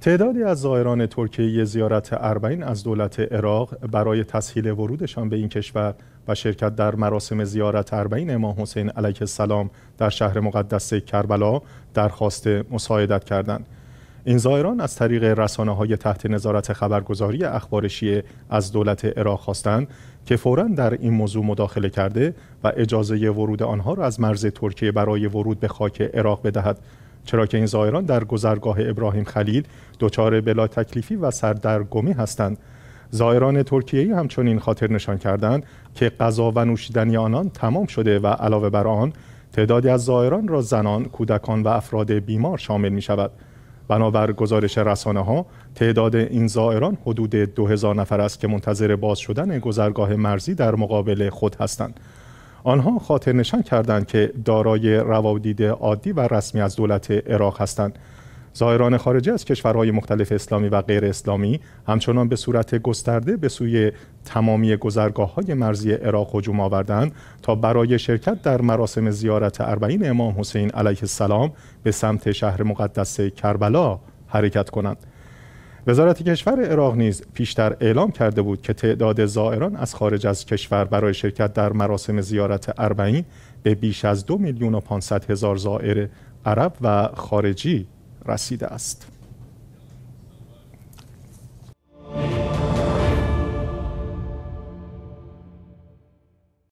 تعدادی از زائران ترکیه زیارت اربعین از دولت عراق برای تسهیل ورودشان به این کشور و شرکت در مراسم زیارت اربعین امام حسین علیه السلام در شهر مقدس کربلا درخواست مساعدت کردند این زائران از طریق رسانه های تحت نظارت خبرگزاری اخبار از دولت عراق خواستند که فورا در این موضوع مداخله کرده و اجازه ورود آنها را از مرز ترکیه برای ورود به خاک عراق بدهد چرا که این زائران در گذرگاه ابراهیم خلیل دچار بلا تکلیفی و سردرگمی هستند زائران ترکیه همچنین خاطر نشان کردند که غذا و نوشیدنی آنان تمام شده و علاوه بر آن تعدادی از زائران را زنان، کودکان و افراد بیمار شامل می شود. بنابر گزارش رسانه ها تعداد این زائران حدود 2000 نفر است که منتظر باز شدن گذرگاه مرزی در مقابل خود هستند. آنها خاطر نشان کردند که دارای روادید عادی و رسمی از دولت عراق هستند زائران خارجی از کشورهای مختلف اسلامی و غیر اسلامی همچنان به صورت گسترده به سوی تمامی گذرگاه های مرزی عراق هجوم آوردند تا برای شرکت در مراسم زیارت اربعین امام حسین علیه السلام به سمت شهر مقدس کربلا حرکت کنند وزارت کشور عراق نیز پیشتر اعلام کرده بود که تعداد زائران از خارج از کشور برای شرکت در مراسم زیارت اربعین به بیش از دو میلیون و پانصد هزار زائر عرب و خارجی رسیده است.